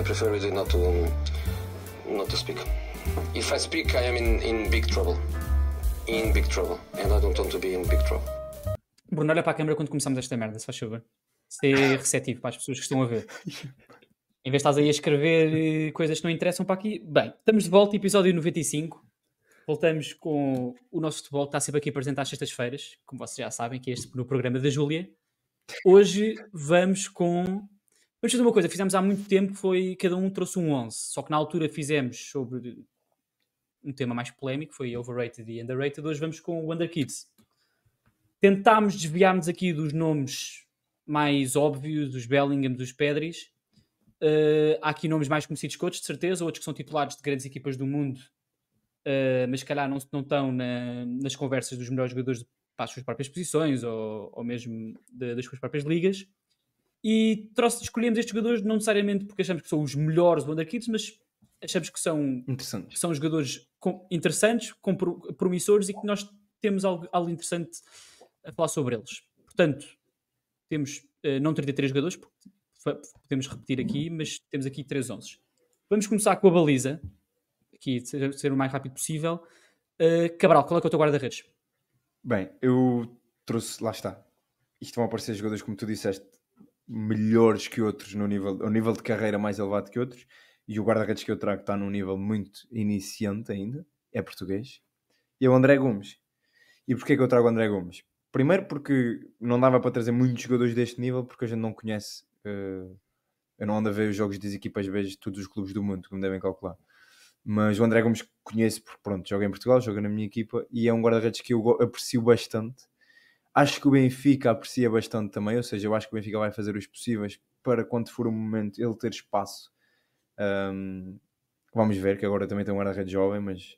I prefer really not to um, not to speak. If I speak, I am in, in big trouble. In big trouble. And I don't want to be in big trouble. Bruno, olha para a câmera quando começamos esta merda, se faz favor. Ser receptivo para as pessoas que estão a ver. Em vez de estás aí a escrever eh, coisas que não interessam para aqui. Bem, estamos de volta, episódio 95. Voltamos com o nosso futebol que está sempre aqui presente às sextas-feiras, como vocês já sabem, que é este no programa da Júlia. Hoje vamos com Vamos fazer uma coisa, fizemos há muito tempo que foi cada um trouxe um 11, só que na altura fizemos sobre um tema mais polémico, foi overrated e underrated, hoje vamos com o kids Tentámos desviar-nos aqui dos nomes mais óbvios, dos Bellingham, dos Pedris. Uh, há aqui nomes mais conhecidos que outros, de certeza, outros que são titulares de grandes equipas do mundo, uh, mas se calhar não, não estão na, nas conversas dos melhores jogadores para as suas próprias posições ou, ou mesmo de, das suas próprias ligas. E trouxe, escolhemos estes jogadores não necessariamente porque achamos que são os melhores wonderkids, mas achamos que são, que são jogadores com, interessantes, com, promissores e que nós temos algo, algo interessante a falar sobre eles. Portanto, temos uh, não 33 jogadores, podemos repetir aqui, mas temos aqui 3 11. Vamos começar com a baliza, aqui ser, ser o mais rápido possível. Uh, Cabral, qual é, que é o teu guarda-redes? Bem, eu trouxe, lá está. Isto vão aparecer jogadores, como tu disseste, melhores que outros no nível, ao nível de carreira mais elevado que outros, e o guarda-redes que eu trago está num nível muito iniciante ainda, é português, e é o André Gomes. E porquê que eu trago o André Gomes? Primeiro porque não dava para trazer muitos jogadores deste nível, porque a gente não conhece, uh, eu não ando a ver os jogos das equipas de todos os clubes do mundo, como devem calcular. Mas o André Gomes conheço porque, pronto, joga em Portugal, joga na minha equipa, e é um guarda-redes que eu aprecio bastante, Acho que o Benfica aprecia bastante também, ou seja, eu acho que o Benfica vai fazer os possíveis para quando for o momento ele ter espaço. Um, vamos ver, que agora também tem um guarda-redes jovem, mas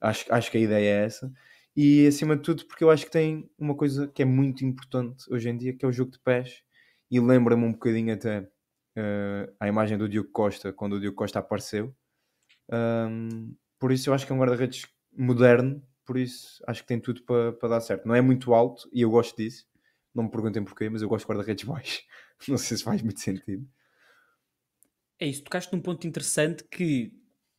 acho, acho que a ideia é essa. E acima de tudo, porque eu acho que tem uma coisa que é muito importante hoje em dia, que é o jogo de pés, e lembra-me um bocadinho até uh, a imagem do Diogo Costa, quando o Diogo Costa apareceu. Um, por isso eu acho que é um guarda-redes moderno, por isso acho que tem tudo para, para dar certo. Não é muito alto e eu gosto disso. Não me perguntem porquê, mas eu gosto de guarda-redes baixos. Não sei se faz muito sentido. É isso, tocaste num ponto interessante que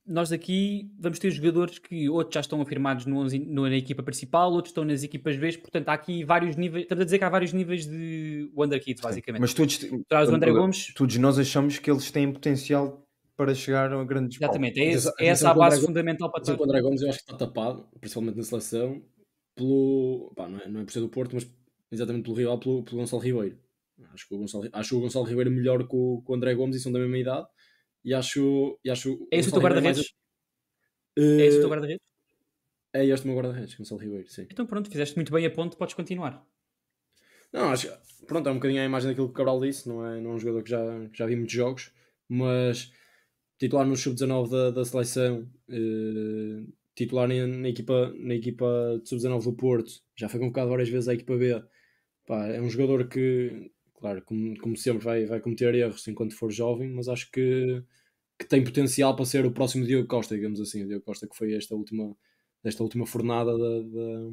nós aqui vamos ter jogadores que outros já estão afirmados no, no, na equipa principal, outros estão nas equipas B, portanto há aqui vários níveis, estamos a dizer que há vários níveis de Wonder Kids, basicamente. Mas todos, todos, André Gomes... todos nós achamos que eles têm potencial para chegar a grandes Exatamente, é, esse, é essa a base fundamental para tudo. O André Gomes eu acho que está tapado, principalmente na seleção, pelo, pá, não, é, não é por ser do Porto, mas exatamente pelo rival, pelo, pelo Gonçalo Ribeiro. Acho que o Gonçalo, acho o Gonçalo Ribeiro é melhor que o, que o André Gomes e são da mesma idade. E acho. E acho é esse o teu guarda-redes? Mais... É esse o teu guarda-redes? É este o meu guarda-redes, Gonçalo Ribeiro, sim. Então pronto, fizeste muito bem a ponte, podes continuar. Não, acho pronto, é um bocadinho a imagem daquilo que o Cabral disse, não é, não é um jogador que já, que já vi muitos jogos, mas titular no sub-19 da, da seleção, uh, titular na, na, equipa, na equipa de sub-19 do Porto, já foi convocado várias vezes à equipa B. Pá, é um jogador que, claro, como, como sempre, vai, vai cometer erros enquanto for jovem, mas acho que, que tem potencial para ser o próximo Diogo Costa, digamos assim. O Diogo Costa que foi esta última, desta última fornada da, da,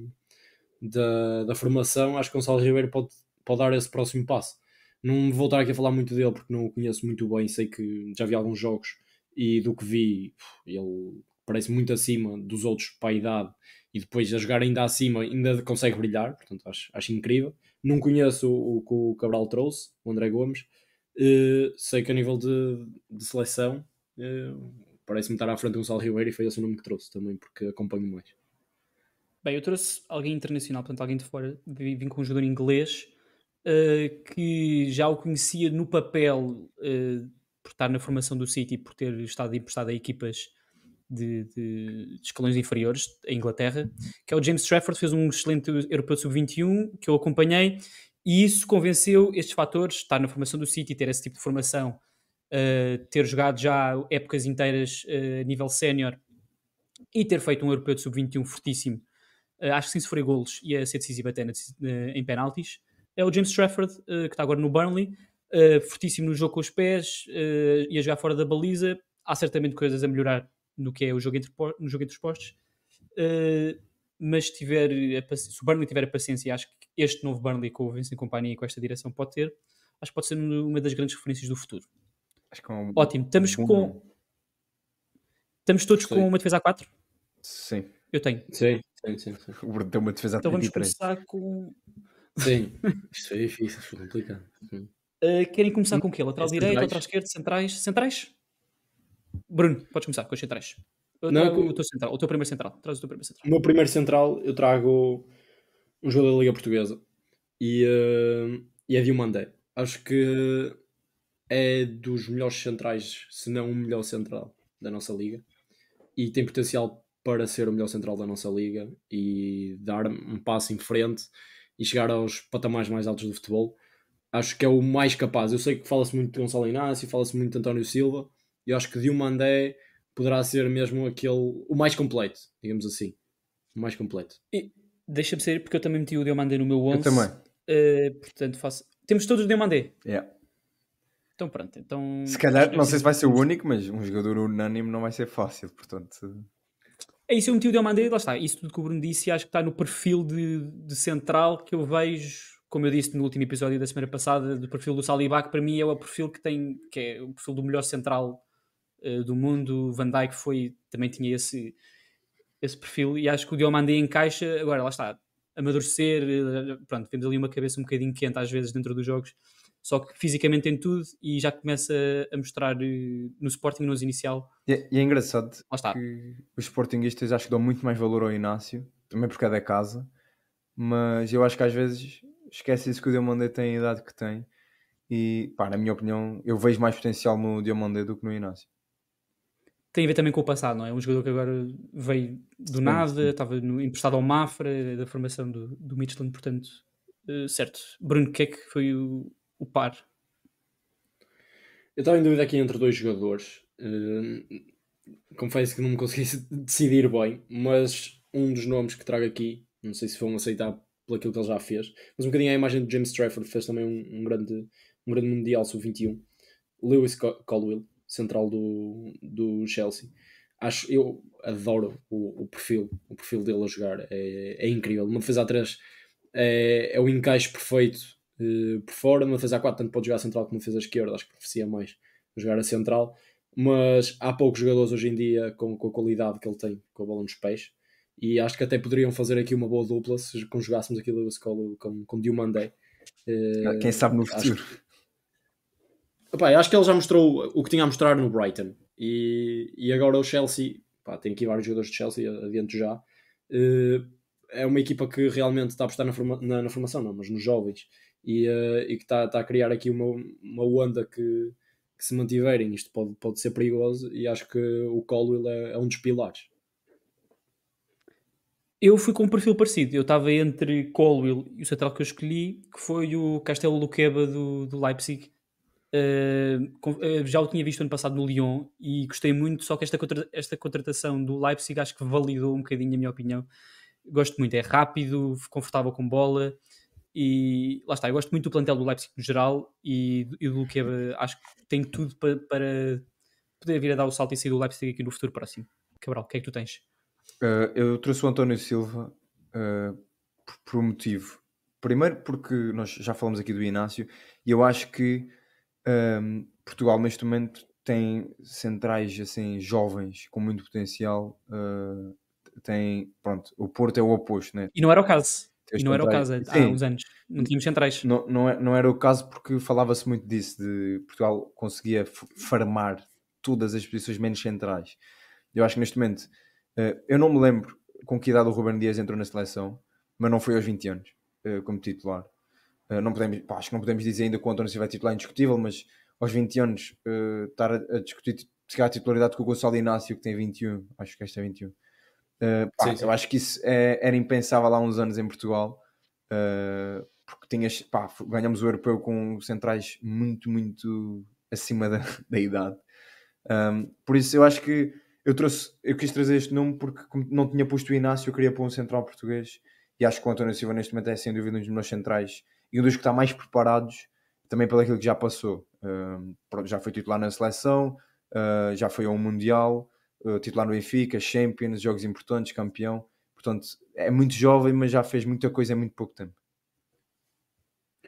da, da formação, acho que Gonçalo Ribeiro pode, pode dar esse próximo passo. Não vou voltar aqui a falar muito dele porque não o conheço muito bem, sei que já vi alguns jogos e do que vi, ele parece muito acima dos outros para a idade e depois a jogar ainda acima ainda consegue brilhar, portanto acho, acho incrível. Não conheço o, o que o Cabral trouxe, o André Gomes, uh, sei que a nível de, de seleção uh, parece-me estar à frente de Sal Ribeiro e foi esse o nome que trouxe também, porque acompanho mais. Bem, eu trouxe alguém internacional, portanto alguém de fora, vim com um jogador inglês uh, que já o conhecia no papel por estar na formação do City, por ter estado emprestado a equipas de, de, de escalões inferiores em Inglaterra, que é o James Trafford, fez um excelente europeu sub-21 que eu acompanhei e isso convenceu estes fatores, estar na formação do City, ter esse tipo de formação, uh, ter jogado já épocas inteiras eh, a uh, nível sénior e ter feito um europeu de sub-21 fortíssimo. Uh, acho que sem sofrer golos a ser decisivo até na, em penaltis. É o James Trafford, que está agora no Burnley, uh, fortíssimo no jogo com os pés uh, e a jogar fora da baliza. Há certamente coisas a melhorar no que é o jogo entre, no jogo entre os postos. Uh, eh, mas tiver se o Burnley tiver a paciência, acho que este novo Burnley com o Vincent Companhia e com esta direção pode ter, acho que pode ser uma das grandes referências do futuro. Acho que é um, Ótimo. Estamos um com. Nome. Estamos todos com uma defesa a 4? Sim. Eu tenho. Sim, sim, sim. O tem uma defesa a 3. Então vamos começar com. Sim, isto é difícil, complicado. Sim. Eh, querem começar com o quê? Lateral direito, lateral esquerdo, centrais? Centrais? Bruno, podes começar com os centrais. Eu eh, Não, trago o teu central, o teu primeiro central. Traz o teu primeiro central. O meu primeiro central eu trago um jogador da Liga Portuguesa e, uh, e é de um Mandé. Acho que é dos melhores centrais, se não o melhor central da nossa liga e tem potencial para ser o melhor central da nossa liga e dar um passo em frente e chegar aos patamares mais altos do futebol acho que é o mais capaz. Eu sei que fala-se muito de Gonçalo Inácio, fala-se muito de António Silva, e acho que Diomandé poderá ser mesmo aquele, o mais completo, digamos assim. O mais completo. E deixa-me sair, porque eu também meti o Diomandé no meu 11. Eu também. Uh, portanto, faço... Temos todos o Diomandé? É. Yeah. Então pronto, então... Se calhar, não sei se vai ser o único, mas um jogador unânime não vai ser fácil, portanto... É isso, eu meti o Diomandé, lá está. Isso tudo que o Bruno disse, acho que está no perfil de, de central que eu vejo como eu disse no último episódio da semana passada, do perfil do Saliba, que para mim é o perfil que tem, que é o perfil do melhor central uh, do mundo. Van Dijk foi, também tinha esse, esse perfil e acho que o Diomandi encaixa. Agora, lá está, amadurecer, eh, pronto, temos ali uma cabeça um bocadinho quente às vezes dentro dos jogos, só que fisicamente tem tudo e já começa a mostrar eh, no Sporting, nos inicial. E é, e é engraçado lá está. que os Sportingistas acho que dão muito mais valor ao Inácio, também porque é da casa, mas eu acho que às vezes esquece isso que o Diomandé tem a idade que tem. E, pá, na minha opinião, eu vejo mais potencial no Diomandé do que no Inácio. Tem a ver também com o passado, não é? Um jogador que agora veio do sim, nada, sim. estava emprestado ao Mafra, é da formação do, do Midland, portanto, eh, certo. Bruno, que é que foi o, o par? Eu estava em dúvida aqui entre dois jogadores. Eh, confesso que não me consegui decidir bem, mas um dos nomes que trago aqui, não sei se vão aceitar aquilo que ele já fez, mas um bocadinho a imagem de James Strafford, fez também um, um grande, um grande Mundial Sub-21. Lewis Colwill, central do, do Chelsea. Acho, eu adoro o, o perfil, o perfil dele a jogar, é, é incrível. Uma defesa a 3 é, é o encaixe perfeito uh, por fora, uma defesa a 4 tanto pode jogar central como defesa esquerda, acho que beneficia mais jogar a central. Mas há poucos jogadores hoje em dia com, com a qualidade que ele tem com a bola nos pés e acho que até poderiam fazer aqui uma boa dupla se conjugássemos aqui Lewis Cole com, com Diomandé. Eh, ah, quem sabe no futuro. Acho que, acho que ele já mostrou o que tinha a mostrar no Brighton e, e agora o Chelsea, pá, tem aqui vários jogadores de Chelsea, adiante já. Eh, é uma equipa que realmente está a apostar na, forma, na, na formação, não, mas nos jovens e, eh, e que está, está, a criar aqui uma, uma onda que, que se mantiverem, isto pode, pode ser perigoso e acho que o Colwell é, é um dos pilares. Eu fui com um perfil parecido. Eu estava entre Colwell e o central que eu escolhi, que foi o Castelo Luqueba do, do Leipzig. Uh, já o tinha visto ano passado no Lyon e gostei muito, só que esta, contra, esta contratação do Leipzig acho que validou um bocadinho a minha opinião. Gosto muito, é rápido, confortável com bola e lá está, eu gosto muito do plantel do Leipzig no geral e, e do Luqueba acho que tem tudo para, para poder vir a dar o salto e sair do Leipzig aqui no futuro próximo. Cabral, o que é que tu tens? Uh, eu trouxe o António Silva uh, por, por um motivo. Primeiro, porque nós já falamos aqui do Inácio, e eu acho que um, ah, Portugal, neste momento, tem centrais assim, jovens com muito potencial. Uh, tem, pronto, o Porto é o oposto, né? E não era o caso. E não era o caso há Sim. uns anos. Não tínhamos centrais. Não, não, é, não era o caso porque falava-se muito disso, de Portugal conseguia farmar todas as posições menos centrais. Eu acho que neste momento eh, eu não me lembro com que idade o Ruben Dias entrou na seleção, mas não foi aos 20 anos eh, como titular. Eh, não podemos, pá, acho que não podemos dizer ainda que o António Silva é titular indiscutível, mas aos 20 anos estar a, discutir se a titularidade com o Gonçalo Inácio, que tem 21, acho que este é 21. pá, sim, sim. Eu acho que isso é, era impensável há uns anos em Portugal, porque tinhas, pá, ganhamos o europeu com centrais muito, muito acima da, da idade. por isso eu acho que eu trouxe, eu quis trazer este nome porque não tinha posto o Inácio, eu queria pôr um central português e acho que o António Silva neste momento é sem dúvida um dos melhores centrais e um dos que está mais preparados também pelo aquilo que já passou. Uh, já foi titular na seleção, uh, já foi a um Mundial, uh, titular no Benfica, Champions, jogos importantes, campeão. Portanto, é muito jovem, mas já fez muita coisa em muito pouco tempo.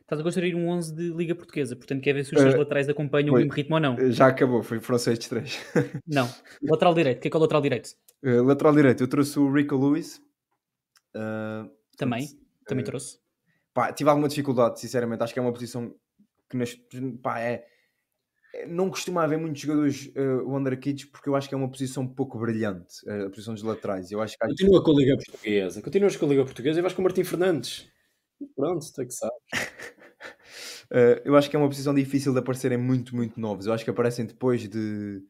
Estás a construir um 11 de Liga Portuguesa, portanto quer ver se os seus uh, eh, laterais acompanham foi, o mesmo ritmo ou não. Eh, já acabou, foi, foram 6 de 3. não, lateral direito, o que é que é o lateral direito? Uh, lateral direito, eu trouxe o Rico Lewis. Uh, também, também trouxe. Pá, tive alguma dificuldade, sinceramente, acho que é uma posição que nas, pá, é, é não costuma haver muitos jogadores uh, Wonder Kids porque eu acho que é uma posição pouco brilhante, uh, a posição dos laterais. Eu acho que há... Continua com a Liga Portuguesa, continuas com a Liga Portuguesa e vais com o Martim Fernandes. Pronto, tem é que saber. Uh, eu acho que é uma posição difícil de aparecerem muito, muito novos. Eu acho que aparecem depois de,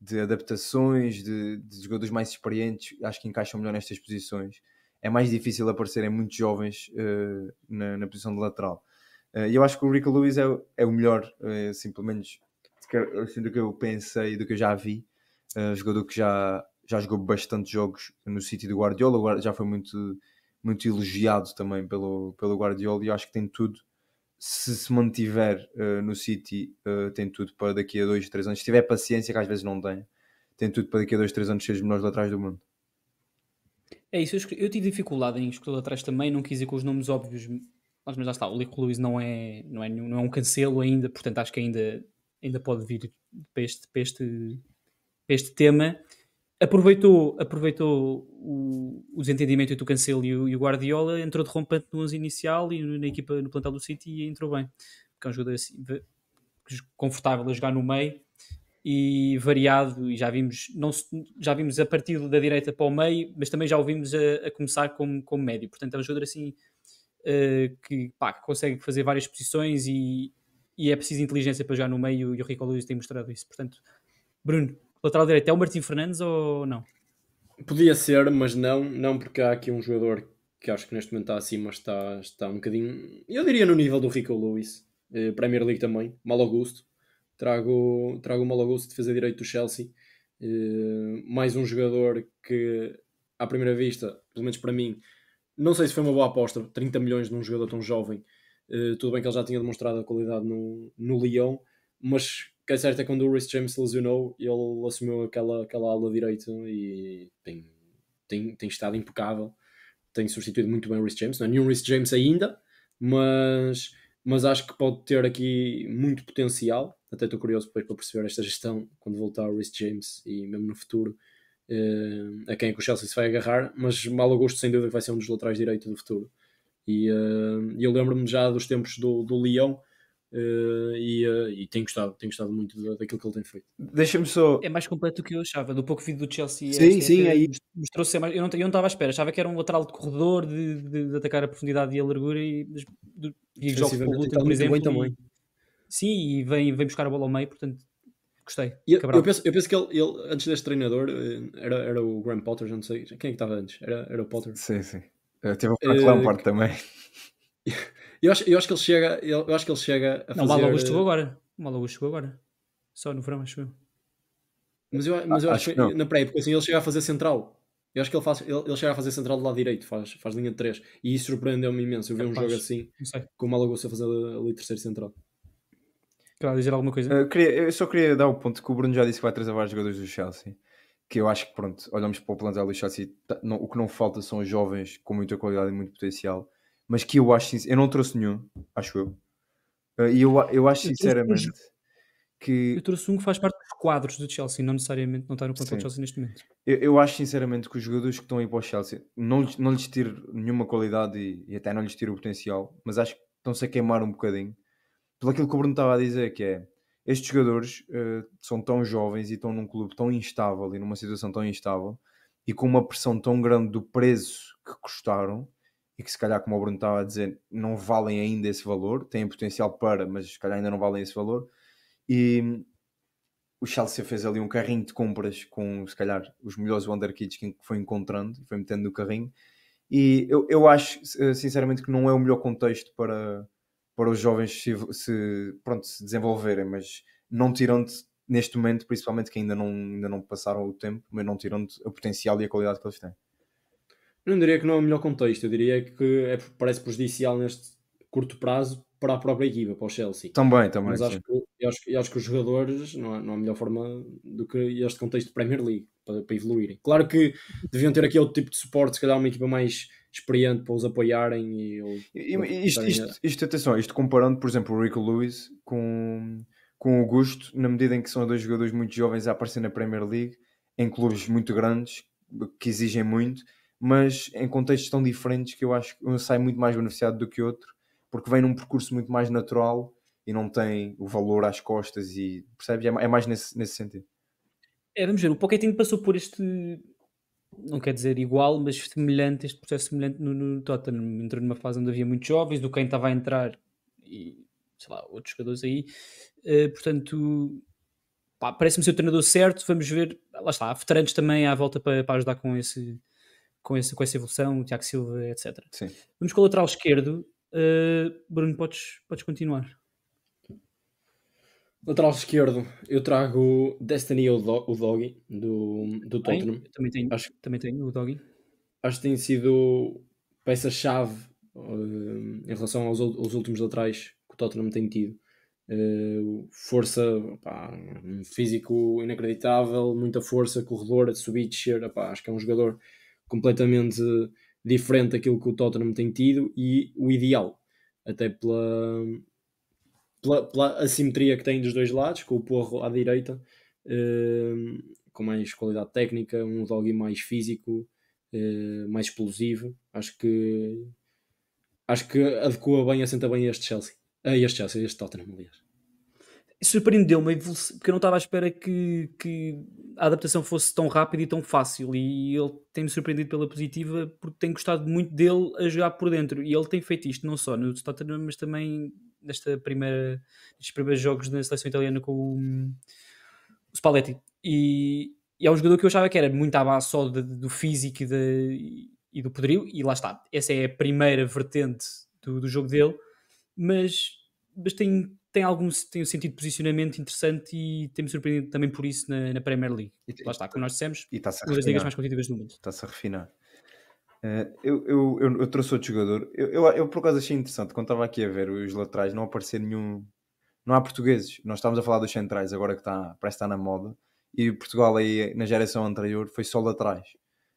de adaptações, de, de jogadores mais experientes, acho que encaixam melhor nestas posições. É mais difícil aparecerem muito jovens uh, na, na, posição de lateral. E eh, eu acho que o Rico Lewis é, é o melhor, assim, pelo menos assim, do que eu pensei, do que eu já vi. jogador que já, já jogou bastante jogos no sítio do Guardiola, já foi muito, muito elogiado também pelo, pelo Guardiola e acho que tem tudo se se mantiver uh, no City, uh, tem tudo para daqui a dois três anos. Se tiver paciência, que às vezes não tem, tem tudo para daqui a dois três anos ser os melhores laterais do mundo. É isso, eu, eu tive dificuldade em escolher atrás também, não quis ir com os nomes óbvios, mas, mas lá está, o Lico Luiz não é, não, é, não é um cancelo ainda, portanto acho que ainda, ainda pode vir para este, para este, para este tema aproveitou, aproveitou o, o desentendimentos entre o Cancelo e o, e o Guardiola, entrou de rompante no 11 inicial e na equipa no plantel do City e entrou bem. Porque é um jogador assim, confortável a jogar no meio e variado e já vimos não já vimos a partir da direita para o meio mas também já o vimos a, a começar como, como médio portanto é um jogador assim uh, que, pá, consegue fazer várias posições e, e é preciso inteligência para jogar no meio e o Rico Luiz tem mostrado isso portanto Bruno lateral direito é o Martim Fernandes ou não? Podia ser, mas não, não porque há aqui um jogador que acho que neste momento está acima, está, está um bocadinho, eu diria no nível do Rico Lewis, eh, Premier League também, Mal Augusto, trago, trago o Mal Augusto, defesa direito do Chelsea, eh, mais um jogador que à primeira vista, pelo menos para mim, não sei se foi uma boa aposta, 30 milhões num jogador tão jovem, eh, tudo bem que ele já tinha demonstrado a qualidade no, no Lyon, mas que é certo é que quando o Rhys James lesionou, ele assumiu aquela, aquela ala direita e tem, tem, tem estado impecável. Tem substituído muito bem o Rhys James. Não é nenhum Rhys James ainda, mas, mas acho que pode ter aqui muito potencial. Até estou curioso depois para perceber esta gestão quando voltar o Rhys James e mesmo no futuro uh, a quem é que o Chelsea se vai agarrar. Mas mal gosto, sem dúvida, que vai ser um dos laterais direitos do futuro. E uh, eu lembro-me já dos tempos do, do Leão Uh, e, uh, e tenho gostado, tem gostado muito daquilo que ele tem feito. Deixa-me só. É mais completo do que eu achava, do pouco vídeo do Chelsea. Sim, é, sim, aí. Mostrou ser mais... eu, não, eu não estava à espera, achava que era um lateral de corredor, de, de, de atacar a profundidade e a largura e, de, de, de jogos por exemplo. também. E, sim, e vem, vem buscar a bola ao meio, portanto. Gostei. Eu, eu, penso, eu penso que ele, ele, antes deste treinador, eh, era, era o Graham Potter, já não sei quem é que estava antes. Era, era o Potter. Sim, sim. Eu teve o Frank uh, Lampard também. Eu acho, eu acho que ele chega, eu, acho que ele chega a não, fazer... o Augusto chegou agora. O Augusto chegou agora. Só no verão, acho eu. Mas eu, mas eu ah, acho, acho, que, na pré-época, assim, ele chega a fazer central. Eu acho que ele, faz, ele, ele chega a fazer central do lado direito, faz, faz linha de 3. E isso surpreendeu-me imenso. Eu vi um jogo assim, com o Malagusta a fazer ali terceiro central. Quer dizer alguma coisa? Eu, queria, eu só queria dar o ponto que o Bruno já disse que vai trazer vários jogadores do Chelsea. Que eu acho que, pronto, olhamos para o plantel do Chelsea, tá, não, o que não falta são jovens com muita qualidade e muito potencial mas que eu acho eu não trouxe nenhum, acho eu. Ah, e eu, eu acho sinceramente eu trouxe, que. Eu trouxe um que faz parte dos quadros do Chelsea, não necessariamente não está no contrato do Chelsea neste momento. Eu, eu, acho sinceramente que os jogadores que estão aí para o Chelsea não, não lhes tiro nenhuma qualidade e, e até não lhes tiro o potencial, mas acho que estão-se a queimar um bocadinho. Pelo aquilo que o Bruno estava a dizer, que é estes jogadores uh, são tão jovens e estão num clube tão instável e numa situação tão instável e com uma pressão tão grande do preço que custaram e que se calhar, como o Bruno estava a dizer, não valem ainda esse valor, têm potencial para, mas se calhar ainda não valem esse valor. E hum, o Chelsea fez ali um carrinho de compras com, se calhar, os melhores wonderkids que foi encontrando, foi metendo no carrinho. E eu, eu acho, eh, sinceramente, que não é o melhor contexto para, para os jovens se, se pronto, se desenvolverem, mas não tirando neste momento, principalmente que ainda não, ainda não passaram o tempo, mas não tirando o potencial e a qualidade que eles têm não diria que não é o melhor contexto, eu diria que é, parece prejudicial neste curto prazo para a própria equipa, para o Chelsea. Também, também. Mas acho que, eu, acho, eu acho que os jogadores não há, não há melhor forma do que este contexto de Premier League para, para evoluírem. Claro que deviam ter aqui outro tipo de suporte, se calhar uma equipa mais experiente para os apoiarem. E, ou, e, isto, isto, isto, atenção, isto comparando, por exemplo, o Rico Lewis com, com o Gusto, na medida em que são dois jogadores muito jovens a aparecer na Premier League, em clubes muito grandes que exigem muito mas em contextos tão diferentes que eu acho que um sai muito mais beneficiado do que outro, porque vem num percurso muito mais natural e não tem o valor às costas e percebes? É, é mais nesse, nesse sentido. É, vamos ver, o Pocketinho passou por este, não quer dizer igual, mas semelhante, este processo semelhante no, no Tottenham. Entrou numa fase onde havia muitos jovens, do quem estava a entrar e, sei lá, outros jogadores aí. Uh, portanto, parece-me ser o treinador certo, vamos ver, lá está, há veteranos também à volta para, para ajudar com esse com, esse, com essa evolução, o Tiago Silva, etc. Sim. Vamos com o lateral esquerdo. Uh, Bruno, podes, podes continuar. Lateral esquerdo, eu trago Destiny o, do, o Doggy do, do Tottenham. Bem, também tenho, acho, também tenho o Doggy. Acho que tem sido peça-chave uh, em relação aos, aos últimos laterais que o Tottenham tem tido. Uh, força, opá, um físico inacreditável, muita força, corredor, a subir descer. Opá, acho que é um jogador completamente diferente daquilo que o Tottenham tem tido e o ideal, até pela, pela, pela assimetria que tem dos dois lados, com o Porro à direita, ehm, com mais qualidade técnica, um Doggy mais físico, eh, mais explosivo. Acho que acho que adequa bem, assenta bem este Chelsea. A eh, este Chelsea, este Tottenham, aliás surpreendeu-me porque eu não estava à espera que, que a adaptação fosse tão rápida e tão fácil. E ele tem-me surpreendido pela positiva porque tem gostado muito dele a jogar por dentro. E ele tem feito isto não só no Tottenham, mas também nesta primeira, nestes primeiros jogos na seleção italiana com o, o Spalletti. E, e, é um jogador que eu achava que era muito à base só de, do físico e, de, e, do poderio. E lá está, essa é a primeira vertente do, do jogo dele. Mas, mas tem tem algum tem um sentido de posicionamento interessante e temos surpreendido também por isso na, na Premier League. E, Lá está, como nós dissemos, uma das ligas mais competitivas do mundo. Está-se a refinar. Uh, eu, eu, eu, eu, trouxe outro jogador. Eu, eu, eu por acaso achei interessante, quando estava aqui a ver os laterais, não aparecer nenhum. Não há portugueses. Nós estávamos a falar dos centrais, agora que está, parece está na moda. E Portugal, aí, na geração anterior, foi só laterais,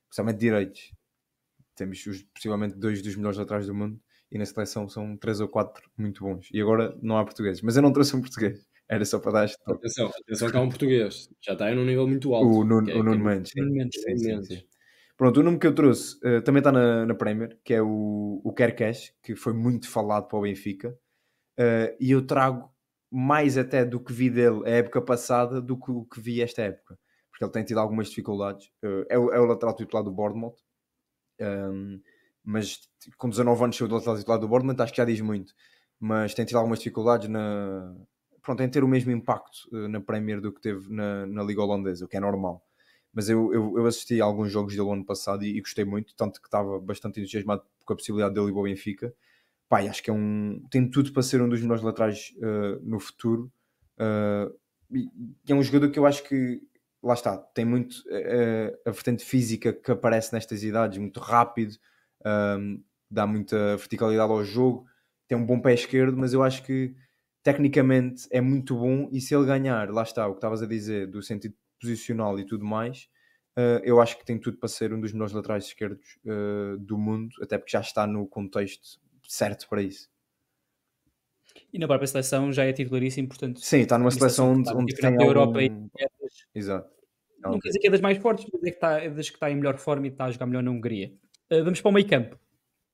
principalmente direitos. Temos os, possivelmente dois dos melhores laterais do mundo e na seleção são três ou quatro muito bons. E agora não há portugueses. Mas eu não trouxe um português. Era só para dar este toque. Atenção, atenção que há um português. Já está em um nível muito alto. O Nuno, é, o Nuno é Mendes. Mendes. Sim, sim, sim, Pronto, o nome que eu trouxe uh, também está na, na Premier, que é o, o Kerkesh, que foi muito falado para o Benfica. Uh, e eu trago mais até do que vi dele a época passada do que o que vi esta época. Porque ele tem tido algumas dificuldades. Uh, é, o, é o lateral titular do Bournemouth. Um, ehm, mas com 19 anos saiu do lateral do Bournemouth, acho que já diz muito. Mas tem tido algumas dificuldades na, pronto, em ter o mesmo impacto eh, na Premier do que teve na, na Liga Holandesa, o que é normal. Mas eu, eu, eu assisti a alguns jogos dele ano passado e, e, gostei muito, tanto que estava bastante entusiasmado com a possibilidade dele ir ao Benfica. Pai, acho que é um. tem tudo para ser um dos melhores laterais uh, no futuro. Uh, e, é um jogador que eu acho que lá está, tem muito uh, a vertente física que aparece nestas idades, muito rápido, um, dá muita verticalidade ao jogo, tem um bom pé esquerdo, mas eu acho que tecnicamente é muito bom e se ele ganhar, lá está o que estavas a dizer, do sentido posicional e tudo mais, uh, eu acho que tem tudo para ser um dos melhores laterais esquerdos uh, do mundo, até porque já está no contexto certo para isso. E na própria seleção já é titularíssimo, portanto. Sim, está numa é seleção onde, onde tem algum... Europa e... É Exato. Não quer dizer que é das mais fortes, mas é, que está, é das que está em melhor forma e está a jogar melhor na Hungria. Eh, vamos para o meio campo.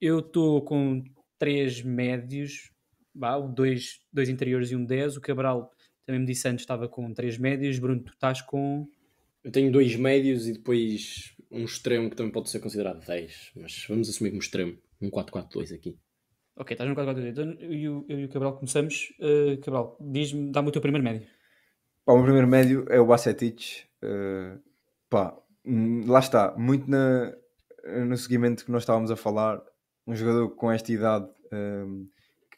Eu estou com três médios, bah, dois, dois interiores e um 10. O Cabral, também me disse antes, estava com três médios. Bruno, tu estás com. Eu tenho dois médios e depois um extremo que também pode ser considerado 10, mas vamos assumir um extremo. Um 4-4-2 aqui. Ok, estás no 4-4-2. Então, eu, eu, e o Cabral começamos. Uh, Cabral, diz-me, dá-me o teu primeiro médio. Pá, o meu primeiro médio é o Bassetich. Eh, uh, pá, hum, lá está, muito na, eh, no seguimento que nós estávamos a falar, um jogador com esta idade um, ehm,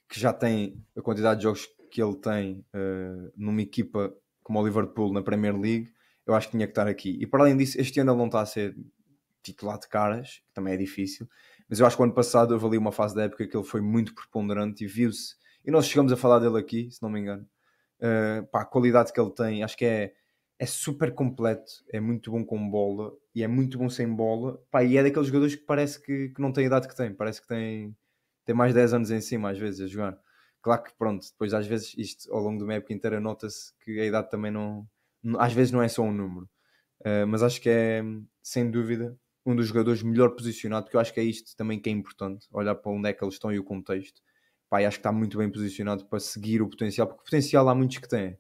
que já tem a quantidade de jogos que ele tem uh, numa equipa como o Liverpool na Premier League, eu acho que tinha que estar aqui. E para além disso, este ano ele não está a ser titular de caras, que também é difícil, mas eu acho que o ano passado houve ali uma fase da época que ele foi muito preponderante e viu-se. E nós chegamos a falar dele aqui, se não me engano. Uh, pá, a qualidade que ele tem, acho que é, é super completo, é muito bom com bola, e é muito bom sem bola. Pá, e é daqueles jogadores que parece que, que não tem a idade que tem, parece que tem, tem mais 10 anos em cima, às vezes, a jogar. Claro que pronto, depois às vezes isto ao longo de uma época inteira nota-se que a idade também não. Às vezes não é só um número. Uh, mas acho que é, sem dúvida, um dos jogadores melhor posicionado, porque eu acho que é isto também que é importante, olhar para onde é que eles estão e o contexto. Pá, acho que está muito bem posicionado para seguir o potencial, porque o potencial há muitos que têm.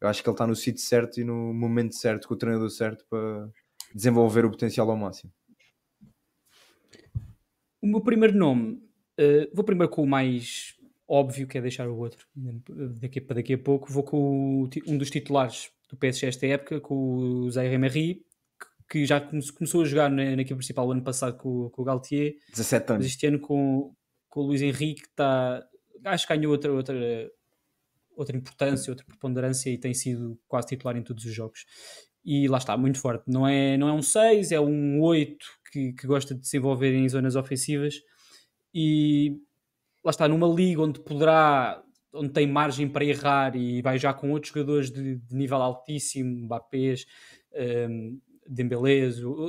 Eu acho que ele está no sítio certo e no momento certo, com o treinador certo para, desenvolver o potencial ao máximo? O meu primeiro nome, uh, vou primeiro com o mais óbvio, que é deixar o outro daqui, para daqui a pouco. Vou com o, um dos titulares do PSG esta época, com o Zé Remery, que já começou a jogar na, na equipe principal o ano passado com, com o Galtier. 17 anos. este ano com, com o Luiz Henrique, que está, acho que ganhou outra, outra, outra importância, outra preponderância e tem sido quase titular em todos os jogos e lá está, muito forte. Não é, não é um 6, é um 8 que, que gosta de se envolver em zonas ofensivas e lá está, numa liga onde poderá, onde tem margem para errar e vai já com outros jogadores de, de nível altíssimo, Mbappés, um, ehm, Dembélé,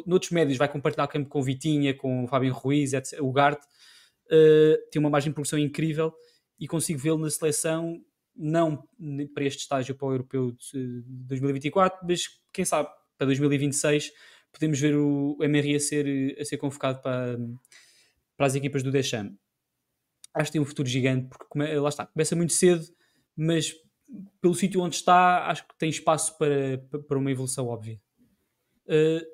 noutros médios vai compartilhar o campo com Vitinha, com Fábio Ruiz, etc. O Garte uh, tem uma margem de produção incrível e consigo vê-lo na seleção não para este estágio para o europeu de 2024, mas quem sabe para 2026 podemos ver o MRI a ser, a ser convocado para, para as equipas do Deschamps. Acho que tem um futuro gigante, porque come, lá está, começa muito cedo, mas pelo sítio onde está, acho que tem espaço para, para uma evolução óbvia. Uh,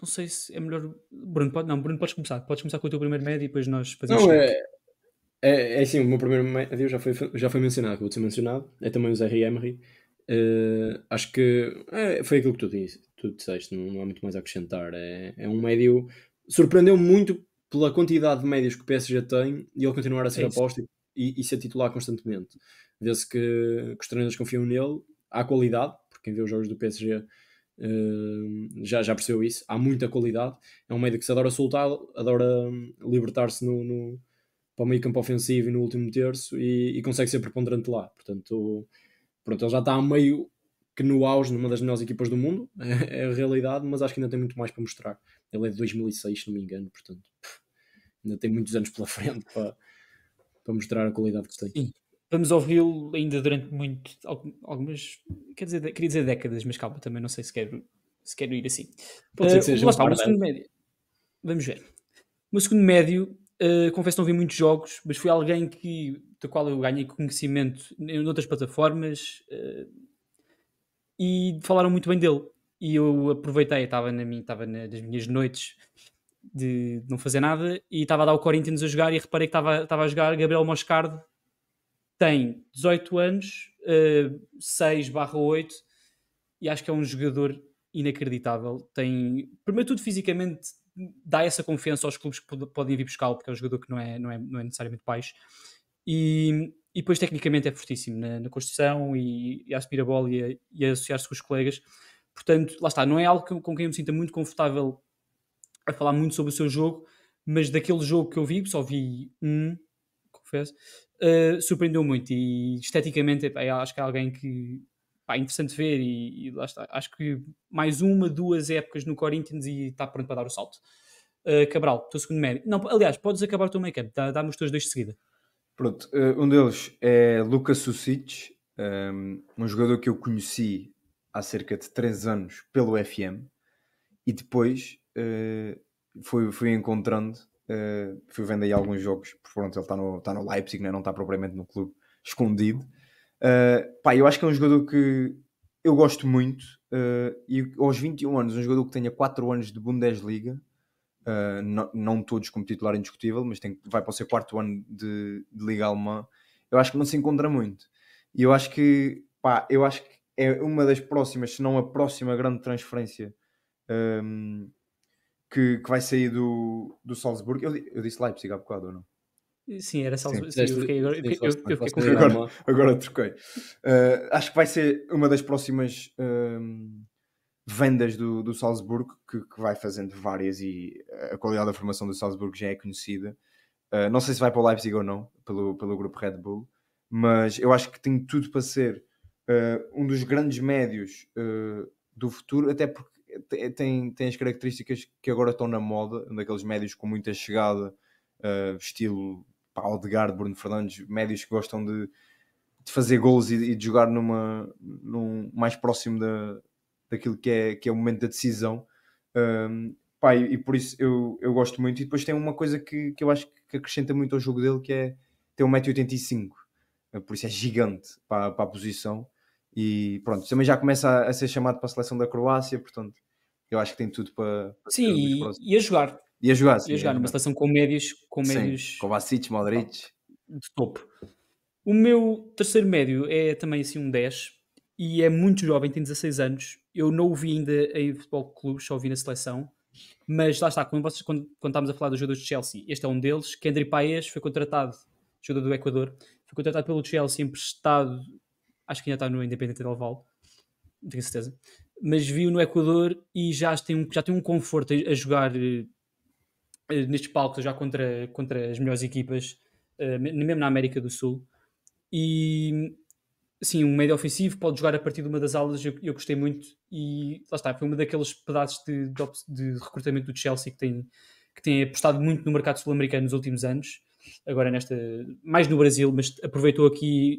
não sei se é melhor. Bruno, pode, não, Bruno, podes começar. Podes começar com o teu primeiro médio e depois nós fazemos. Não, é, é, é sim, o meu primeiro médio já foi, já foi mencionado, acabou de ser mencionado. É também o Zé Emery. Uh, acho que é, foi aquilo que tu, disse, tu disseste, não, não há muito mais a acrescentar. É, é um médio. Surpreendeu muito pela quantidade de médios que o PSG tem e ele continuar a ser é aposta e, e ser titular constantemente. Vê-se que, que os treinadores confiam nele, há qualidade, porque quem vê os jogos do PSG Uh, eh, já, já percebeu isso. Há muita qualidade. É um médio que se adora soltar, adora hum, libertar-se no, no, para o meio campo ofensivo e no último terço e, e consegue ser preponderante lá. Portanto, pronto, ele já está meio que no auge numa das melhores equipas do mundo, é a realidade, mas acho que ainda tem muito mais para mostrar. Ele é de 2006, se não me engano, portanto, ainda tem muitos anos pela frente para, para mostrar a qualidade que tem. Sim. Vamos ouvi-lo ainda durante muito, algumas, quer dizer, queria dizer décadas, mas calma, também não sei se quero, se quero ir assim. Pode ser que ah, seja um par Vamos ver. O meu segundo médio eh, confesso que não vi muitos jogos, mas foi alguém que, da qual eu ganhei conhecimento em outras plataformas uh, e falaram muito bem dele. E eu aproveitei, estava na minha, estava nas minhas noites de, de não fazer nada e estava a dar o Corinthians a jogar e reparei que estava, estava a jogar Gabriel Moscardo tem 18 anos, uh, 6 8 e acho que é um jogador inacreditável. Tem, primeiro tudo fisicamente dá essa confiança aos clubes que podem vir buscar, porque é um jogador que não é, não é, não é necessariamente baixo. E, e depois, tecnicamente, é fortíssimo na, na construção e, e a assumir a bola e a, e a associar-se com os colegas. Portanto, lá está, não é algo com quem eu me sinta muito confortável a falar muito sobre o seu jogo, mas daquele jogo que eu vi, só vi um, confesso, uh, surpreendeu muito. E esteticamente, acho que é alguém que pá, interessante ver e, e, lá está. Acho que mais uma, duas épocas no Corinthians e está pronto para dar o salto. Uh, Cabral, teu segundo médio. Não, aliás, podes acabar o teu make-up, dá-me os teus dois de seguida. Pronto, uh, um deles é Lucas Susic, um, jogador que eu conheci há cerca de 3 anos pelo FM e depois uh, fui, fui encontrando, uh, fui vendo aí alguns jogos, pronto, ele está no, tá no Leipzig, né? não está propriamente no clube escondido, ah, pá, eu acho que é um jogador que eu gosto muito. Uh, e aos 21 anos, um jogador que tenha 4 anos de Bundesliga, uh, não, não, todos como titular indiscutível, mas tem, vai para o seu quarto ano de, de Liga Alemã, eu acho que não se encontra muito. E eu acho que, pá, eu acho que é uma das próximas, se não a próxima grande transferência um, que, que vai sair do, do Salzburgo. Eu, eu disse Leipzig há bocado, ou não? Sim, era Salzburgo. Sim, eu agora, agora, troquei. Uh, acho que vai ser uma das próximas uh, vendas do, do Salzburgo, que, que, vai fazendo várias e a qualidade da formação do Salzburgo já é conhecida. Uh, não sei se vai para o Leipzig ou não, pelo, pelo grupo Red Bull, mas eu acho que tem tudo para ser ah, um dos grandes médios do futuro, até porque tem, tem as características que agora estão na moda, um daqueles médios com muita chegada. Uh, estilo de Garde, Bruno Fernandes, médios que gostam de, de fazer gols e, e, de jogar numa, num, mais próximo da, daquilo que é, que é o momento da decisão. Um, pá, e, e, por isso eu, eu gosto muito. E depois tem uma coisa que, que eu acho que acrescenta muito ao jogo dele, que é ter 1,85m. Ah, por isso é gigante para, para a posição. E pronto, também já começa a, a, ser chamado para a seleção da Croácia, portanto, eu acho que tem tudo para. para Sim, e, e a jogar Ia jogar, sim. Ia jogar é numa seleção com médios. Com médios. com Vacic, Modric. Ah, de topo. O meu terceiro médio é também assim um 10 e é muito jovem, tem 16 anos. Eu não o vi ainda em futebol clube, só o vi na seleção. Mas lá está, quando, vocês, quando, quando estávamos a falar dos jogadores de Chelsea, este é um deles. Kendry Paes foi contratado, jogador do Equador, foi contratado pelo Chelsea, emprestado, acho que ainda está no Independente del Valle, tenho certeza. Mas viu no Equador e já tem um, já tem um conforto a jogar eh, nestes palcos já contra, contra as melhores equipas, eh, mesmo na América do Sul. E sim, um médio ofensivo pode jogar a partir de uma das alas, eu, eu gostei muito. E lá está, foi um daqueles pedaços de, de, de, recrutamento do Chelsea que tem, que tem apostado muito no mercado sul-americano nos últimos anos. Agora, nesta, mais no Brasil, mas aproveitou aqui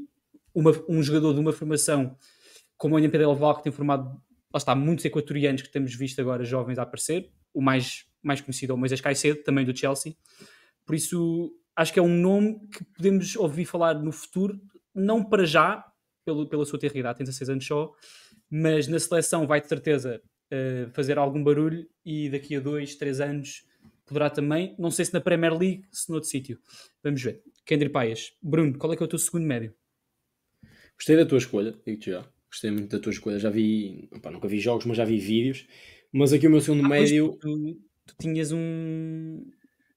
uma, um jogador de uma formação como o Olhampa Del que tem formado, lá está, muitos equatorianos que temos visto agora jovens a aparecer, o mais, mais conhecido é o Moisés Caicedo, também do Chelsea. Por isso, acho que é um nome que podemos ouvir falar no futuro, não para já, pelo, pela sua terra idade, tem 16 anos só, mas na seleção vai de certeza uh, fazer algum barulho e daqui a dois três anos poderá também, não sei se na Premier League, se noutro sítio. Vamos ver. Kendry Paias. Bruno, qual é que é o teu segundo médio? Gostei da tua escolha, digo-te já. Gostei muito da tua escolha. Já vi, opa, nunca vi jogos, mas já vi vídeos mas aqui o meu segundo ah, médio. Tu, tu, tinhas um.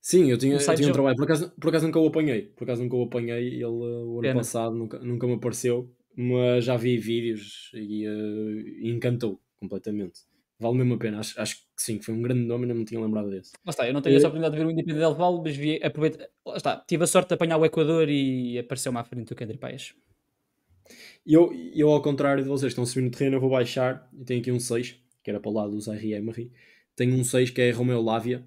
Sim, eu tinha um, eu tinha um trabalho. Por acaso, por acaso nunca o apanhei. Por acaso nunca o apanhei. Ele o ano Pena. passado nunca, nunca me apareceu. Mas já vi vídeos e, uh, encantou completamente vale mesmo a pena. Acho, acho que sim, foi um grande nome, não me tinha lembrado desse. Lá está, eu não tenho e... essa oportunidade de ver o Independente Del Valle, mas vi, aproveita, está, tive a sorte de apanhar o Equador e apareceu-me à frente do Kendrick Paes. Eu, eu, ao contrário de vocês, estão subindo o terreno, eu vou baixar e tenho aqui um 6 que era para o lado do Zaire Emery. Tenho um 6 que é Romeu Lávia.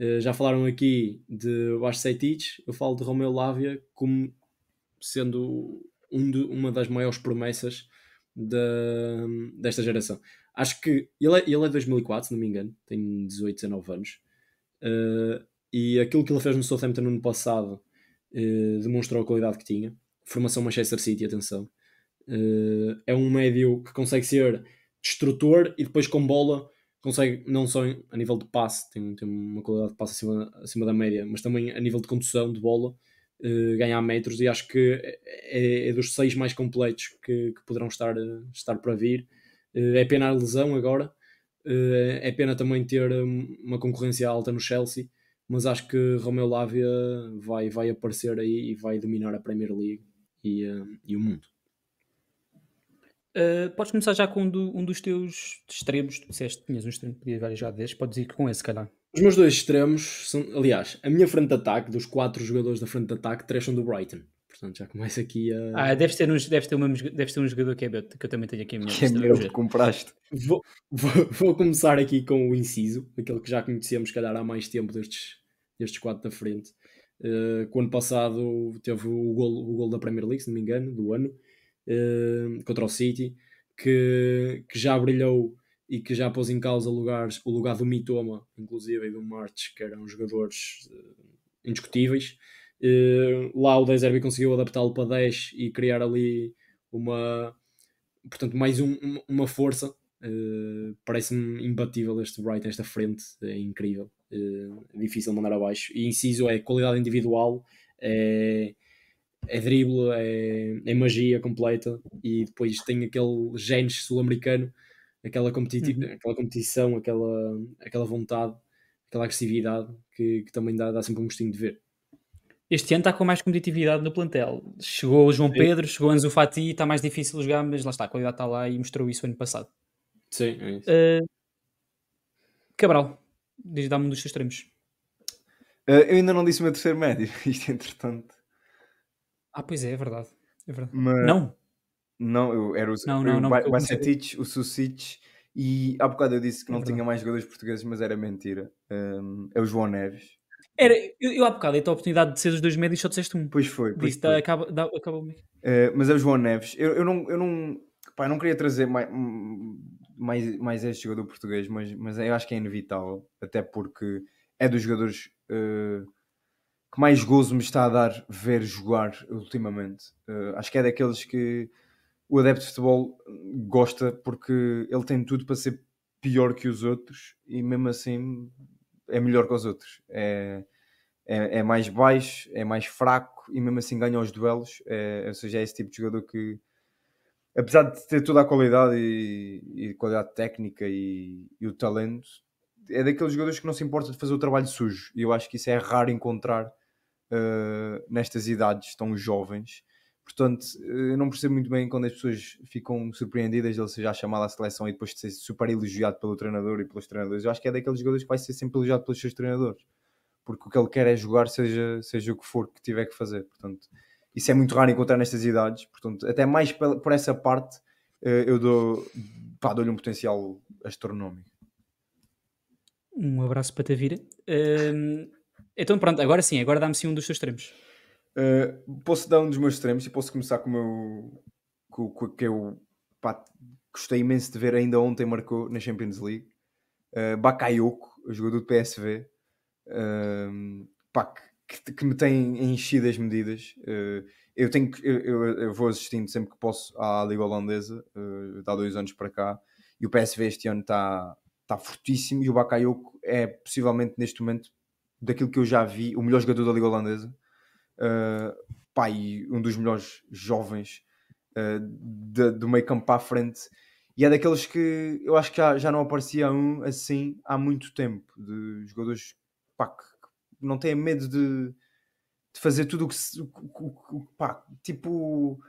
Uh, eh, já falaram aqui de Bassetic, eu falo de Romeu Lávia como sendo um de, uma das maiores promessas da, desta geração. Acho que ele é, ele é 2004, se não me engano, tem 18, 19 anos. Uh, e aquilo que ele fez no Southampton no ano passado uh, demonstrou a qualidade que tinha. Formação Manchester City, atenção. Uh, é um médio que consegue ser destrutor e depois com bola consegue, não só a nível de passe, tem, tem uma qualidade de passe acima, acima da média, mas também a nível de condução de bola, eh, ganhar metros e acho que é, é dos seis mais completos que, que poderão estar, estar para vir. Eh, é pena a lesão agora, eh, é pena também ter uma concorrência alta no Chelsea, mas acho que Romeu Lávia vai, vai aparecer aí e vai dominar a Premier League e, eh, e o mundo. Ah, podes começar já com um, do, um dos teus extremos. Tu disseste que tinhas um extremo que podias várias já desde. Podes ir com esse, calhar. Os meus dois extremos são, aliás, a minha frente de ataque, dos quatro jogadores da frente de ataque, três são do Brighton. Portanto, já começa aqui a. Ah, deve ter, uns, deve ter, uma, deve ter um jogador que é meu, que eu também tenho aqui a minha Que é meu, que compraste. Vou, vou, vou, começar aqui com o Inciso, aquele que já conhecemos, calhar, há mais tempo destes, destes quatro da frente. Uh, que o ano passado teve o gol, o gol da Premier League, se não me engano, do ano eh, contra o City, que, que já brilhou e que já pôs em causa lugares, o lugar do Mitoma, inclusive, e do Martins, que eram jogadores uh, indiscutíveis. Uh, lá o Deserbi conseguiu adaptá-lo para 10 e criar ali uma, portanto, mais um, uma força. Uh, Parece-me imbatível este Brighton, esta frente é incrível, difícil de mandar abaixo. E inciso é qualidade individual, é é drible, é, é magia completa e depois tem aquele genes sul-americano, aquela, competitiva, uhum. aquela competição, aquela, aquela vontade, aquela agressividade que, que também dá, dá sempre um gostinho de ver. Este ano está com mais competitividade no plantel. Chegou o João Sim. Pedro, chegou Anzu Fati, está mais difícil jogar, mas lá está, a qualidade está lá e mostrou isso ano passado. Sim, é isso. Uh, Cabral, diz dá-me um dos extremos. Uh, eu ainda não disse o meu terceiro médio, isto entretanto ah, pois é, é verdade. É verdade. Mas... Não. Não, eu era o, não, não, não, o Bacetich, o Susic e há bocado eu disse que é não é tinha mais jogadores portugueses, mas era mentira. Um, é o João Neves. Era, eu, eu há bocado dei a oportunidade de ser os dois médios, só disseste um. Pois foi. Pois foi. Acaba, dá, acaba o uh, Mas é o João Neves. Eu, eu não, eu não, pá, eu não queria trazer mais, mais, mais este jogador português, mas, mas eu acho que é inevitável, até porque é dos jogadores uh, que mais gozo me está a dar ver jogar ultimamente. Uh, acho que é daqueles que o adepto de futebol gosta porque ele tem tudo para ser pior que os outros e mesmo assim é melhor que os outros. É, é, é mais baixo, é mais fraco e mesmo assim ganha os duelos. É, ou seja, é esse tipo de jogador que, apesar de ter toda a qualidade e, e qualidade técnica e, e, o talento, é daqueles jogadores que não se importa de fazer o trabalho sujo. E eu acho que isso é raro encontrar eh, nestas idades tão jovens. Portanto, eh, eu não percebo muito bem quando as pessoas ficam surpreendidas ele seja chamado à seleção e depois de ser super elogiado pelo treinador e pelos treinadores. Eu acho que é daqueles jogadores que vai ser sempre elogiado pelos seus treinadores, porque o que ele quer é jogar, seja, seja o que for que tiver que fazer. Portanto, isso é muito raro encontrar nestas idades. Portanto, até mais por essa parte, eh, eu dou, pá, dou-lhe um potencial astronómico. Um abraço para Tavira. Um, então pronto, agora sim, agora dá-me sim um dos teus extremos. Uh, posso dar um dos meus extremos e posso começar com o meu. Com, com, que eu pá, gostei imenso de ver, ainda ontem marcou na Champions League. Uh, Bakayoko, jogador do PSV, uh, pá, que, que, me tem enchido as medidas. Uh, eu, tenho, eu, eu, eu, vou assistindo sempre que posso à Liga Holandesa, uh, dá dois anos para cá, e o PSV este ano está tá fortíssimo. E o Bakayoko é possivelmente neste momento daquilo que eu já vi, o melhor jogador da Liga Holandesa, uh, pá, e um dos melhores jovens uh, de, do meio campo para a frente. E é daqueles que eu acho que já, já não aparecia um assim há muito tempo, de jogadores pá, que não têm medo de, de fazer tudo o que se. Pá, tipo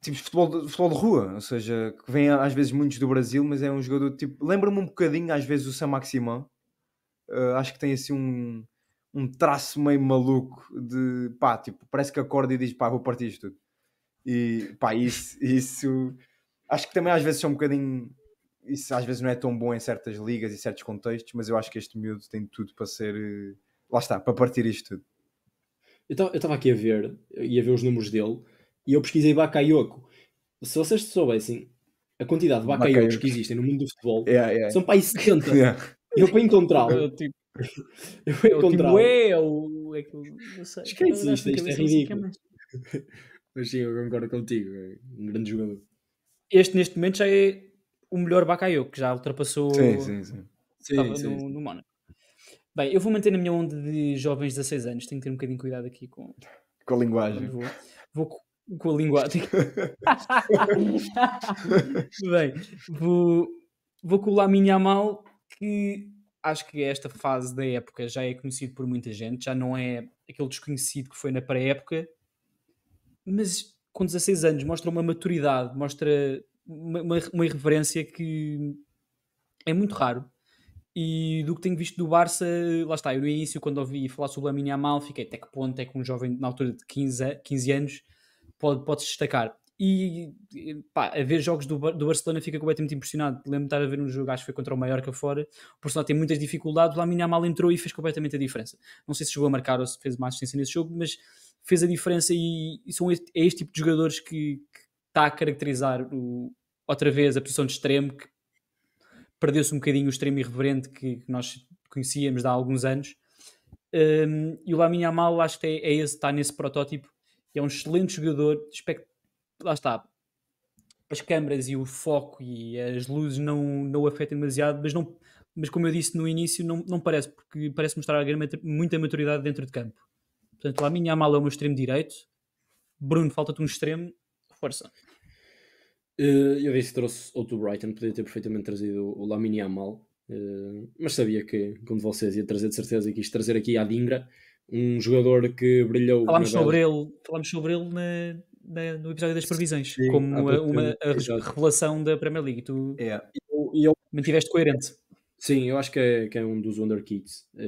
tipo futebol de, futebol de rua, ou seja, que vem às vezes muitos do Brasil, mas é um jogador tipo. Lembra-me um bocadinho às vezes o Sam Maximan, Uh, acho que tem assim um, um traço meio maluco de pá, tipo, parece que acorda e diz pá, vou partir isto tudo. E pá, isso, isso acho que também às vezes são um bocadinho. Isso às vezes não é tão bom em certas ligas e certos contextos, mas eu acho que este miúdo tem tudo para ser. Eh, lá está, para partir isto tudo. Eu estava aqui a ver, ia ver os números dele, e eu pesquisei Bakayoko. Se vocês soubessem, a quantidade de Bakayokos que existem no mundo do futebol yeah, yeah. são para aí 70. Yeah. Eu vou encontrá-lo. Eu, vou tipo, é tipo encontrá-lo. É o é que não sei. Esquece isto, é, é ridículo. Mas sim, eu concordo contigo. É um grande jogador. Este, neste momento, já é o melhor bakayoko que já ultrapassou. Sim, sim, sim. Estava sim, no, sim. no Mónaco. Bem, eu vou manter na minha onda de jovens de 16 anos. Tenho que ter um bocadinho cuidado aqui com, com a linguagem. Vou, vou com a linguagem. Bem, vou, vou colar a minha mal que acho que esta fase da época já é conhecido por muita gente, já não é aquele desconhecido que foi na pré-época, mas com 16 anos mostra uma maturidade, mostra uma, uma, irreverência que é muito raro. E do que tenho visto do Barça, lá está, eu no início, quando ouvi falar sobre a minha mal, fiquei até que ponto é que um jovem na altura de 15, 15 anos pode, pode se destacar. E pá, a ver jogos do, do Barcelona fica completamente impressionado. Lembro-me de estar a ver um jogo, acho que foi contra o Mallorca fora. O Barcelona tem muitas dificuldades. Lá Minyamal entrou e fez completamente a diferença. Não sei se chegou a marcar ou se fez uma assistência nesse jogo, mas fez a diferença. E, e são este, é este tipo de jogadores que, está a caracterizar o, outra vez a posição de extremo, que perdeu-se um bocadinho o extremo irreverente que, que nós conhecíamos há alguns anos. Um, e o Lamin Yamal acho que é, é esse, está nesse protótipo. É um excelente jogador, espect lá está, as câmaras e o foco e as luzes não, não afetem demasiado, mas, não, mas como eu disse no início, não, não parece, porque parece mostrar muita maturidade dentro de campo. Portanto, lá a minha mala é o meu extremo direito. Bruno, falta-te um extremo, força. Uh, eu disse que trouxe outro Brighton, podia ter perfeitamente trazido o Lamini Amal, uh, eh, mas sabia que, como de vocês, ia trazer de certeza e quis trazer aqui a Dingra, um jogador que brilhou. Falámos sobre ele, falámos sobre ele na, no episódio das previsões, Sim, como a, uma a revelação da Premier League. Tu é. eu, eu... mantiveste coerente. Sim, eu acho que é, que é um dos Wonder Kids. Uh,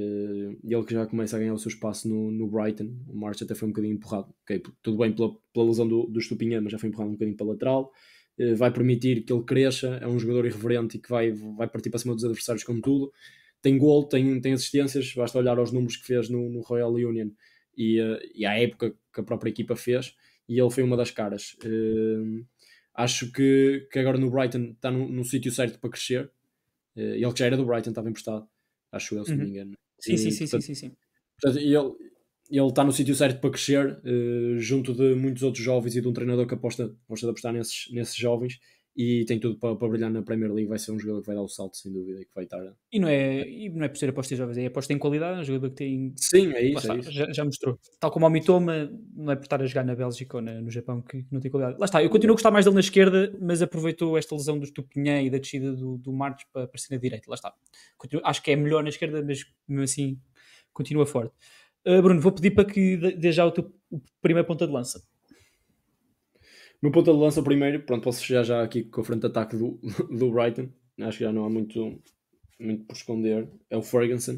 eh, e ele que já começa a ganhar o seu espaço no, no Brighton. O March até foi um bocadinho empurrado. Okay, tudo bem pela, pela lesão do, do Estupinha, mas já foi empurrado um bocadinho para a lateral. Uh, vai permitir que ele cresça. É um jogador irreverente e que vai, vai partir para cima dos adversários com tudo. Tem gol, tem, tem assistências. Basta olhar aos números que fez no, no Royal Union e, uh, e à época que a própria equipa fez e ele foi uma das caras. Uh, acho que, que agora no Brighton está no, no sítio certo para crescer. Uh, ele que já era do Brighton, estava emprestado, acho eu, se uhum. não me uhum. engano. Sim, e, sim, sim, portanto, sim, sim, sim. Portanto, ele, ele está no sítio certo para crescer, uh, junto de muitos outros jovens e de um treinador que aposta, aposta de apostar nesses, nesses jovens e tem tudo para, para, brilhar na Premier League. Vai ser um jogador que vai dar o salto, sem dúvida, e que vai estar. E não é, e não é por ser aposta jovens, é aposta em qualidade. É um jogador que tem. Sim, é isso. é isso. Já, já, mostrou. Tal como o Mitoma, não é por estar a jogar na Bélgica ou na, no Japão que, não tem qualidade. Lá está, eu continuo a gostar mais dele na esquerda, mas aproveitou esta lesão do Estupinhã e da descida do, do Martins para aparecer na direita. Lá está. Continuo, acho que é melhor na esquerda, mas mesmo assim continua forte. Uh, Bruno, vou pedir para que dê já o teu primeiro ponta de lança. No ponto de lança, primeiro, pronto, posso chegar já aqui com o frente de ataque do, do Brighton. Acho que já não há muito, muito por esconder. É o Ferguson,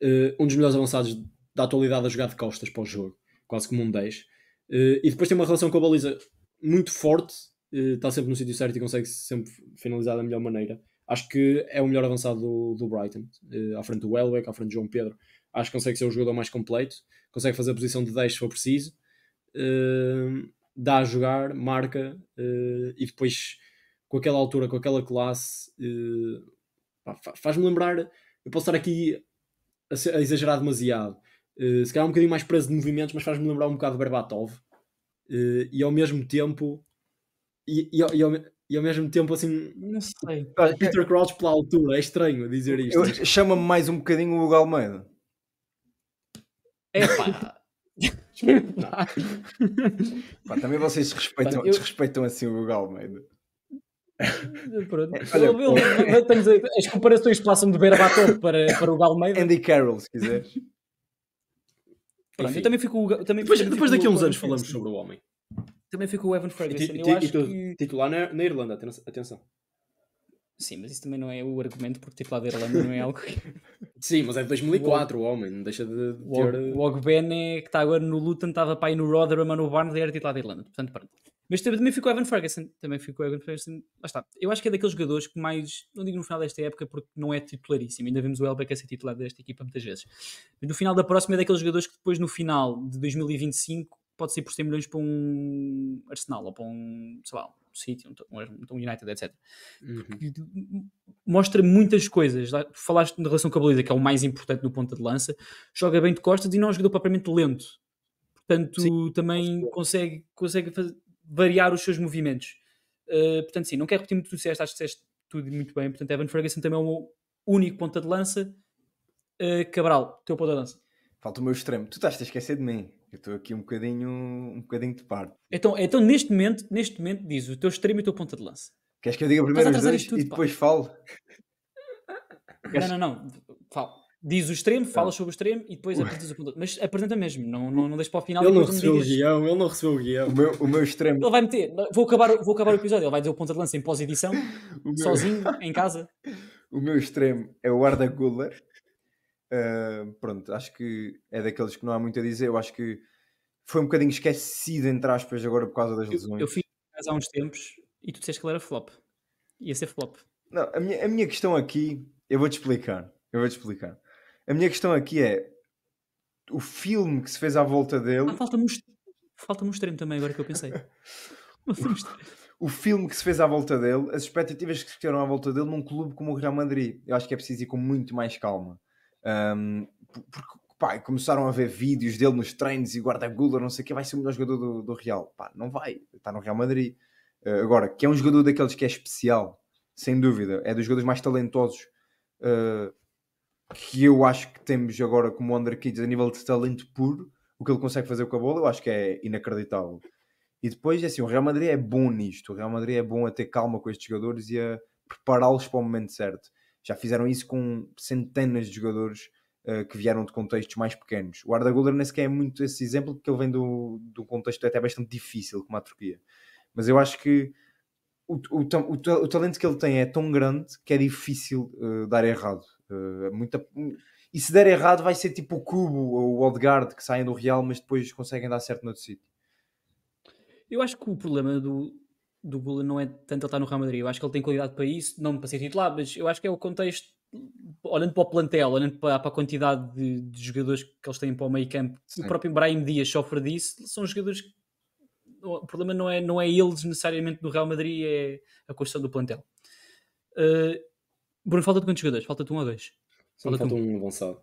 uh, um dos melhores avançados da atualidade a jogar de costas para o jogo, quase como um 10. Uh, eh, e depois tem uma relação com a baliza muito forte, uh, eh, está sempre no sítio certo e consegue sempre finalizar da melhor maneira. Acho que é o melhor avançado do, do Brighton, à frente do Welbeck, à frente do João Pedro. Acho que consegue ser o jogador mais completo, consegue fazer a posição de 10 se for preciso. Uh, dá a jogar, marca uh, e depois com aquela altura, com aquela classe, uh, faz-me lembrar. Eu posso estar aqui a, a exagerar demasiado, uh, se calhar um bocadinho mais preso de movimentos, mas faz-me lembrar um bocado de Berbatov e ao mesmo tempo. E, e, e, ao, e ao mesmo tempo assim. Não sei. Peter Crouch pela altura, é estranho dizer isto. Chama-me mais um bocadinho o Hugo Almeida. É pá. É Pá, também vocês respeitam, Pá, eu... desrespeitam assim o Hugo Almeida. Pronto. Olha, Olha, as comparações passam de beira batom para, para o Galmeida. Andy Carroll, se quiseres. Pronto, eu também fico. Também, depois depois daqui a uns anos falamos sobre o homem. Também fico o Evan Ferguson. eu acho e, titular na, na Irlanda, atenção. Sim, mas isso também não é o argumento, porque tipo lá da Irlanda não é algo que... Sim, mas é de 2004 o, homem, não deixa de o, ter... Eh, o Ogben é que está agora no Luton, estava para ir no Rotherham no Barnes, e era titular da Irlanda, portanto pronto. Mas também ficou Evan Ferguson, também ficou Evan Ferguson, lá está. Eu acho que é daqueles jogadores que mais, não digo no final desta época, porque não é titularíssimo, ainda vimos o Elbeck a ser titular desta equipa muitas vezes. Mas no final da próxima é daqueles jogadores que depois no final de 2025 pode ser por 100 milhões para um Arsenal ou para um, sei lá, City, um United, etc. Uhum. Mostra muitas coisas. Falaste na relação com a baliza, que é o mais importante no ponta de lança. Joga bem de costas e não é um jogador propriamente lento. Portanto, sim. também é. consegue, consegue fazer, variar os seus movimentos. Uh, portanto, sim, não quero repetir muito o que disseste, acho que disseste tudo muito bem. Portanto, Evan Ferguson também é o meu único ponta de lança. Uh, Cabral, teu ponta de lança. Falta o meu extremo. Tu estás a esquecer de mim. Eu estou aqui um bocadinho, um bocadinho de parte. Então, então neste, momento, neste momento, diz o teu extremo e o teu ponta de lança. Queres que eu diga primeiro os dois tudo, e depois pá. falo? Queres... Não, não, não. Falo. Diz o extremo, fala tá. sobre o extremo e depois apresentas o ponto. Mas apresenta mesmo, não, não, não deixes para o final. Ele não recebeu o guião, ele não recebeu o guião. O meu, o meu extremo. Ele vai meter, vou acabar, vou acabar o episódio, ele vai dizer o ponto de lança em pós-edição, meu... sozinho, em casa. O meu extremo é o Arda Guller. Ah, pronto, acho que é daqueles que não há muito a dizer. Eu acho que foi um bocadinho esquecido, entre aspas, agora por causa das lesões. Eu, fiz há uns tempos e tu disseste que ele era flop. Ia ser flop. Não, a minha, a minha questão aqui, eu vou-te explicar. Eu vou-te explicar. A minha questão aqui é o filme que se fez à volta dele. Ah, falta-me um, falta um extremo também, agora que eu pensei. o filme que se fez à volta dele, as expectativas que se fizeram à volta dele num clube como o Real Madrid. Eu acho que é preciso ir com muito mais calma. Um, porque, pá, começaram a ver vídeos dele nos treinos e guarda-gula, não sei o que, vai ser o melhor jogador do, do Real. Pá, não vai, está no Real Madrid. Uh, agora, que é um jogador daqueles que é especial, sem dúvida, é dos jogadores mais talentosos uh, que eu acho que temos agora como Under Kids a nível de talento puro. O que ele consegue fazer com a bola, eu acho que é inacreditável. E depois, é assim, o Real Madrid é bom nisto. O Real Madrid é bom a ter calma com estes jogadores e a prepará-los para o momento certo. Já fizeram isso com centenas de jogadores uh, que vieram de contextos mais pequenos. O Arda Güler nem sequer é muito esse exemplo, porque ele vem do, do contexto até bastante difícil, como a Turquia. Mas eu acho que o, o, o, o talento que ele tem é tão grande que é difícil uh, dar errado. Uh, muita, e se der errado, vai ser tipo o Cubo ou o Odegaard que saem do Real, mas depois conseguem dar certo noutro sítio. Eu acho que o problema do, do Bula não é tanto ele estar no Real Madrid. Eu acho que ele tem qualidade para isso, não para ser titular, mas eu acho que é o contexto, olhando para o plantel, olhando para, para a quantidade de, de, jogadores que eles têm para o meio campo, o próprio Brahim Dias sofre disso, são jogadores que o problema não é, não é eles necessariamente do Real Madrid, é a construção do plantel. Uh, Bruno, falta de quantos jogadores? Falta te um ou dois? Sim, falta, falta um avançado.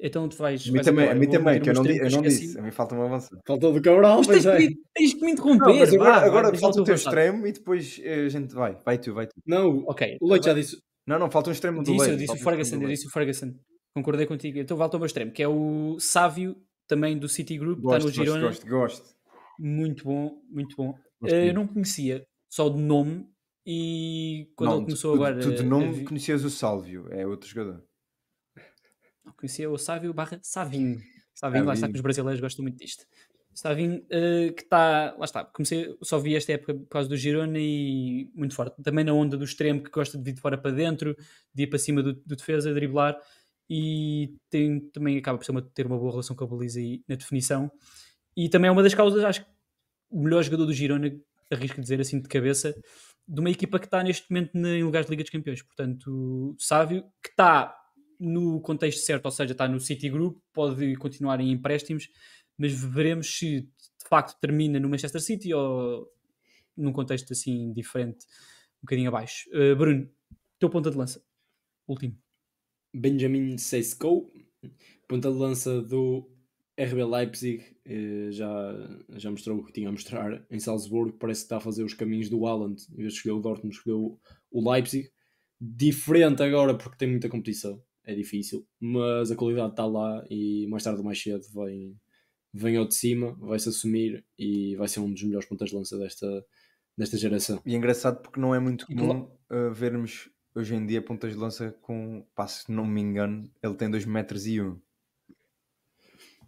Então tu vais. A mim também, a mim eu também que eu não, di, eu não disse. Assim. A mim falta uma avança. Faltou do Cabral, mas. Tens, é. que, tens que me interromper. Não, agora, vai, agora vai, falta o teu extremo e depois eh, a gente vai. Vai tu, vai tu. Não, ok. Tá o Leite já disse. Não, não, falta um extremo do Leite. Eu disse o Ferguson, eu disse o Ferguson. Concordei contigo. Então falta o meu extremo, que é o Sávio, também do Citigroup, tá gosto, está no Girona. Gosto, gosto, gosto. Muito bom, muito bom. Gosto eu eh, não conhecia, só de nome, e quando não, ele começou tu, agora. Tu de nome conhecias o Sálvio, é outro jogador. Não conhecia o Sávio barra Savinho. Savinho, lá está que os brasileiros gostam muito disto. Savinho, uh, que está, lá está, comecei, só vi esta época por causa do Girona e muito forte. Também na onda do extremo que gosta de vir de fora para dentro, de ir para cima do, do defesa, driblar e tem, também acaba por ser uma, ter uma boa relação com a baliza aí na definição. E também é uma das causas, acho que o melhor jogador do Girona, arrisco dizer assim de cabeça, de uma equipa que está neste momento na, em lugares de Liga dos Campeões. Portanto, Sávio, que está no contexto certo, ou seja, está no Citigroup, pode continuar em empréstimos, mas veremos se de facto termina no Manchester City ou num contexto assim diferente, um bocadinho abaixo. Uh, Bruno, teu ponta de lança, último. Benjamin Seisco, ponta de lança do RB Leipzig, eh, já, já mostrou o que tinha a mostrar em Salzburgo, parece que está a fazer os caminhos do Haaland, em vez de escolher o Dortmund, escolheu o Leipzig. Diferente agora porque tem muita competição é difícil, mas a qualidade está lá e mais tarde ou mais cedo vem, vem ao de cima, vai se assumir e vai ser um dos melhores pontas de lança desta, desta geração. E é engraçado porque não é muito comum uh, vermos hoje em dia pontas de lança com, pá, se não me engano, ele tem 2 metros e 1. Um,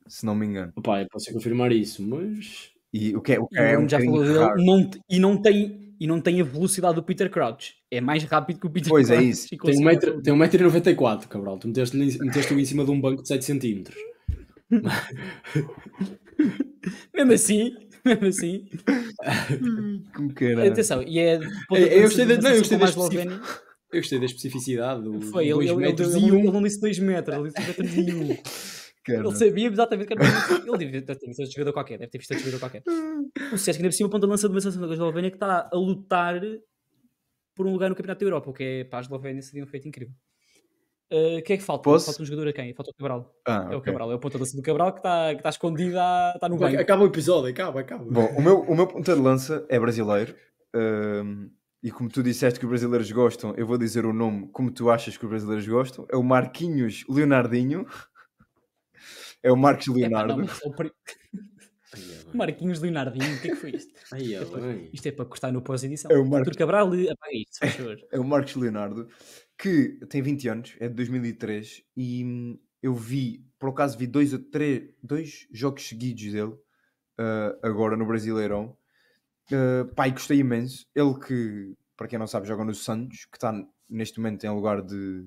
se não me engano. Opa, eu posso confirmar isso, mas... E o que é, o que é, um já falou dele, não, e não tem e não tem a velocidade do Peter Crouch. É mais rápido que o Peter pois é Crouch. Pois é isso. Tem 1,94m, um metro e 94, Cabral. Tu meteste-o em cima de um banco de 7 cm. mesmo assim, mesmo assim. Como hum. que era? Atenção, e é. Eu gostei da. Não, eu gostei Eu gostei da especificidade do 2 ele, ele, e 1. Ele não disse 2 metros, ele disse 2 metros e 1. Ele sabia exatamente que era Ele deve ter visto outro jogador qualquer, deve ter visto outro jogador qualquer. O Sérgio ainda por cima ponta lança de uma seleção da Eslovénia que está a lutar por um lugar no Campeonato da Europa, o que é para a Eslovénia seria um feito incrível. Eh, o uh, que é que falta? Posso? Falta um jogador a quem? Falta o Cabral. Ah, okay. É o Cabral, é o ponta de lança do Cabral que está que tá escondido, está no banho. Acaba o episódio, acaba, acaba. Bom, o meu, o meu ponta de lança é brasileiro. Um, ehm, e como tu disseste que os brasileiros gostam, eu vou dizer o nome como tu achas que os brasileiros gostam. É o Marquinhos Leonardinho. É o Marcos Leonardo. É, pá, não, o Marquinhos Leonardinho, o que é que foi isto? Ai, é para... isto é para cortar no pós-edição. É o Marcos... Cabral, apaga é isto, É o Marcos Leonardo, que tem 20 anos, é de 2003, e hum, eu vi, por acaso, vi dois, três, dois jogos seguidos dele, uh, agora no Brasileirão. Uh, ah, pai, gostei imenso. Ele que, para quem não sabe, joga no Santos, que está neste momento em lugar de,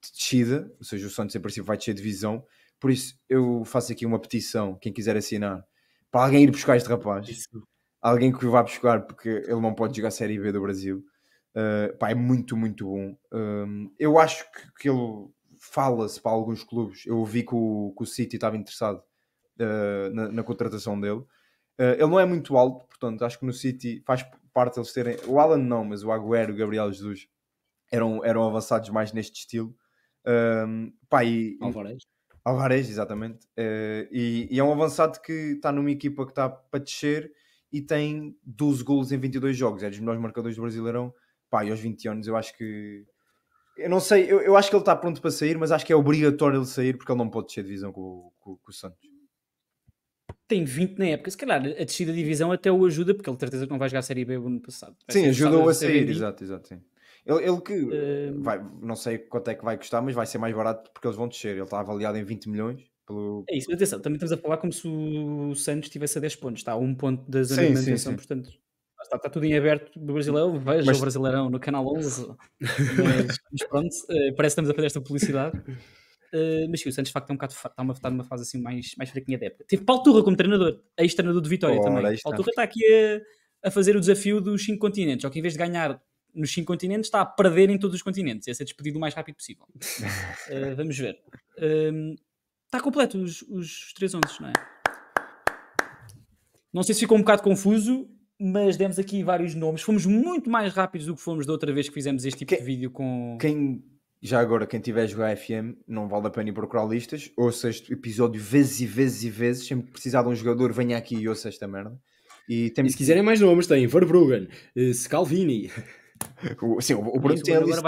descida, ou seja, o Santos em princípio assim vai descer divisão. visão. Por isso, eu faço aqui uma petição, quem quiser assinar, para alguém ir buscar este rapaz. Isso. Alguém que o vá buscar, porque ele não pode jogar a Série B do Brasil. Uh, pá, é muito, muito bom. Uh, eu acho que, que ele fala-se para alguns clubes. Eu ouvi que o, que o City estava interessado uh, na, na, contratação dele. Eh, ele não é muito alto, portanto, acho que no City faz parte eles terem. O Alan não, mas o Agüero, o Gabriel Jesus eram, eram avançados mais neste estilo. pai ehm, pá, e, Alvarez. Alvarez, exatamente. Uh, e, e, é um avançado que está numa equipa que está para descer e tem 12 golos em 22 jogos. É dos melhores marcadores do Brasileirão. Pá, e aos 20 anos eu acho que. Eu não sei, eu, eu acho que ele está pronto para sair, mas acho que é obrigatório ele sair porque ele não pode descer de divisão com, com, com o Santos. Tem 20 na época, se calhar a descida de divisão até o ajuda, porque ele certeza que não vai jogar a Série B no ano passado. Vai sim, ajuda-o a sair, exato, exato, sim. Ele, ele que vai, não sei quanto é que vai custar, mas vai ser mais barato porque eles vão descer. Ele está avaliado em 20 milhões. Pelo... É isso, atenção, também estamos a falar como se o Santos estivesse a 10 pontos, está a um ponto da zona sim, de manutenção, sim, sim. portanto está, está, tudo em aberto do brasileiro veja mas... o Brasileirão no canal 11, mas, mas, pronto, eh, parece que estamos a fazer esta publicidade. Uh, mas sim, o Santos de facto é um bocado, está, está numa fase assim mais, mais fraquinha de época. Teve tipo, Paulo Turra como treinador, ex-treinador do Vitória oh, também. Paulo Turra está aqui a, a, fazer o desafio dos cinco continentes, ao que em vez de ganhar nos cinco continentes, está a perder em todos os continentes e a ser despedido o mais rápido possível. uh, vamos ver. Uh, está completo os, os três onzes, não é? Não sei se ficou um bocado confuso, mas demos aqui vários nomes. Fomos muito mais rápidos do que fomos da outra vez que fizemos este tipo quem, de vídeo com. Quem, já agora, quem tiver a jogar FM, não vale a pena ir procurar listas. Ouça este episódio vezes e vezes e vezes. Sempre que precisar de um jogador, venha aqui e ouça esta merda. E, temos... e se quiserem mais nomes, tem Verbruggen, eh, Scalvini. O, sim, o Bruno tem ali 74.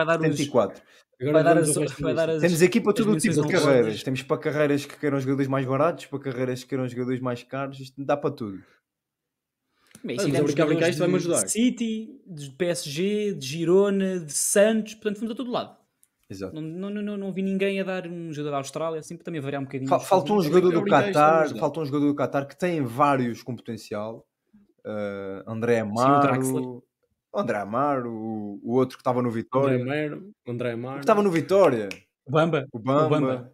vai dar as, Temos aqui para todo o tipo de carreiras. Temos para carreiras que queiram jogadores mais baratos, para carreiras que queiram jogadores mais caros. Isto dá para tudo. Bem, ah, brincar, brincar, isto vai-me ajudar. De City, de PSG, de Girona, de Santos, portanto, fomos a todo lado. Exato. Não, não, não, não vi ninguém a dar um jogador da Austrália, sempre assim, também variar um bocadinho. Fal falta um jogador do é Qatar, falta um jogador do Qatar que tem vários com potencial. Uh, André Amaro, Sim, o André Amar, o, o outro que estava no Vitória. André Amar, André Amar. O que estava no Vitória. O Bamba. O Bamba. O Bamba.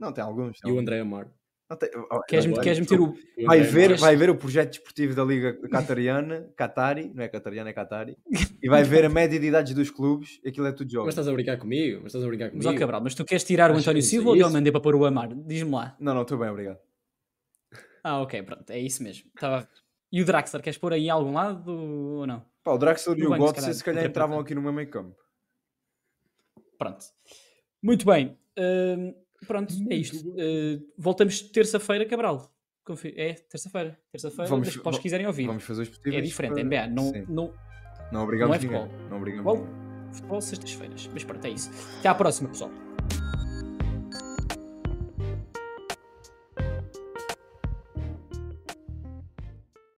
Não, tem alguns. Tem e alguns. o André Amar. Tem... queres, queres meter o. Vai ver, vai ver o projeto desportivo da Liga Catariana, Catari, não é Catariana, é Catari, e vai ver a média de idades dos clubes, aquilo é tudo jovem. Mas estás a brincar comigo? Mas estás a brincar comigo? Mas, oh, Cabral, mas tu queres tirar Acho o António Silva ou eu Mandei para pôr o Amar? Diz-me lá. Não, não, estou bem, obrigado. Ah, ok, pronto, é isso mesmo. Tava... E o Draxler, queres pôr aí a algum lado ou não? Pá, o Draxler e o Götze se calhar entravam aqui no meu meio campo. Pronto. Muito bem. Uh, pronto, é isto. Uh, voltamos terça-feira, Cabral. É, terça-feira. Terça-feira, vamos, para os que quiserem ouvir. Vamos fazer os possíveis. É diferente, para... NBA. Não, não, não é obrigamos não é futebol. Ninguém. Não obrigamos futebol, futebol sextas-feiras. Mas pronto, é isso. Até à próxima, pessoal.